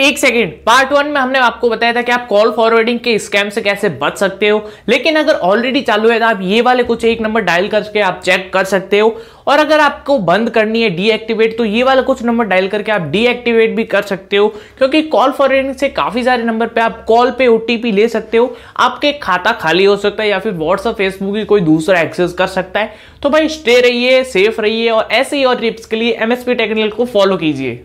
एक second part one में हमने आपको बताया था कि आप कॉल फॉरवर्डिंग के स्कैम से कैसे बच सकते हो लेकिन अगर ऑलरेडी चालू है तो आप ये वाले कुछ एक नंबर डायल करके आप चेक कर सकते हो और अगर आपको बंद करनी है डीएक्टिवेट तो ये वाला कुछ नंबर डायल करके आप डीएक्टिवेट भी कर सकते हो क्योंकि कॉल फॉरवर्डिंग से काफ़ी सारे नंबर पे आप कॉल पे ओटीपी ले सकते हो आपके खाता खाली हो सकता है या फिर व्हाट्सअप फेसबुक ही कोई दूसरा एक्सेस कर सकता है तो भाई स्टे रहिए सेफ रहिए और ऐसे ही और टिप्स के लिए एमएसपी टेक्निकल को फॉलो कीजिए